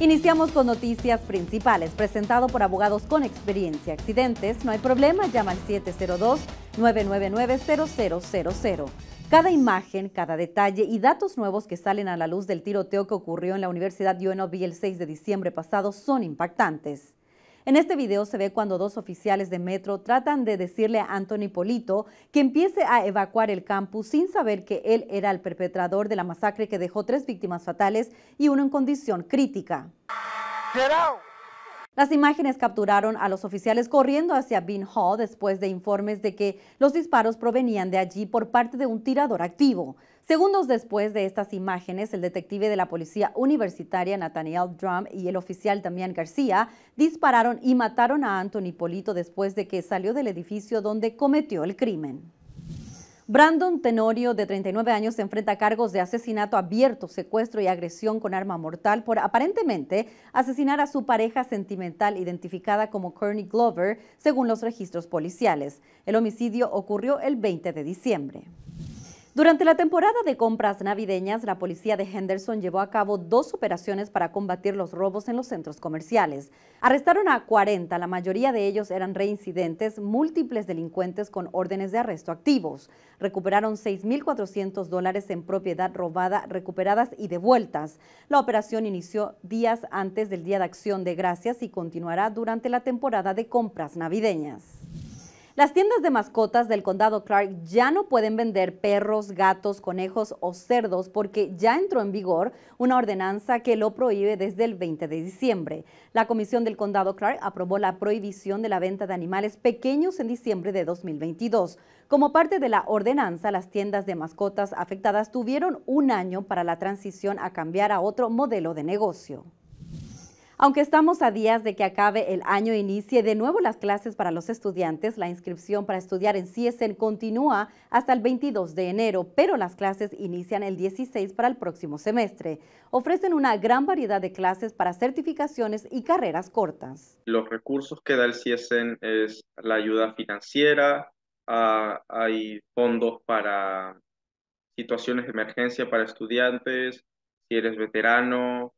Iniciamos con noticias principales, presentado por abogados con experiencia. Accidentes, no hay problema, llama al 702-999-0000. Cada imagen, cada detalle y datos nuevos que salen a la luz del tiroteo que ocurrió en la Universidad UNLV el 6 de diciembre pasado son impactantes. En este video se ve cuando dos oficiales de Metro tratan de decirle a Anthony Polito que empiece a evacuar el campus sin saber que él era el perpetrador de la masacre que dejó tres víctimas fatales y uno en condición crítica. Las imágenes capturaron a los oficiales corriendo hacia Bean Hall después de informes de que los disparos provenían de allí por parte de un tirador activo. Segundos después de estas imágenes, el detective de la policía universitaria Nathaniel Drum y el oficial Damian García dispararon y mataron a Anthony Polito después de que salió del edificio donde cometió el crimen. Brandon Tenorio, de 39 años, se enfrenta a cargos de asesinato abierto, secuestro y agresión con arma mortal por aparentemente asesinar a su pareja sentimental identificada como Kearney Glover, según los registros policiales. El homicidio ocurrió el 20 de diciembre. Durante la temporada de compras navideñas, la policía de Henderson llevó a cabo dos operaciones para combatir los robos en los centros comerciales. Arrestaron a 40, la mayoría de ellos eran reincidentes, múltiples delincuentes con órdenes de arresto activos. Recuperaron 6.400 dólares en propiedad robada, recuperadas y devueltas. La operación inició días antes del Día de Acción de Gracias y continuará durante la temporada de compras navideñas. Las tiendas de mascotas del condado Clark ya no pueden vender perros, gatos, conejos o cerdos porque ya entró en vigor una ordenanza que lo prohíbe desde el 20 de diciembre. La comisión del condado Clark aprobó la prohibición de la venta de animales pequeños en diciembre de 2022. Como parte de la ordenanza, las tiendas de mascotas afectadas tuvieron un año para la transición a cambiar a otro modelo de negocio. Aunque estamos a días de que acabe el año e inicie de nuevo las clases para los estudiantes, la inscripción para estudiar en CSN e continúa hasta el 22 de enero, pero las clases inician el 16 para el próximo semestre. Ofrecen una gran variedad de clases para certificaciones y carreras cortas. Los recursos que da el CSN e es la ayuda financiera, ah, hay fondos para situaciones de emergencia para estudiantes, si eres veterano,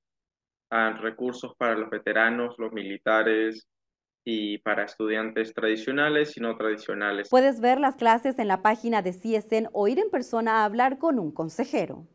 recursos para los veteranos, los militares, y para estudiantes tradicionales y no tradicionales. Puedes ver las clases en la página de CSN o ir en persona a hablar con un consejero.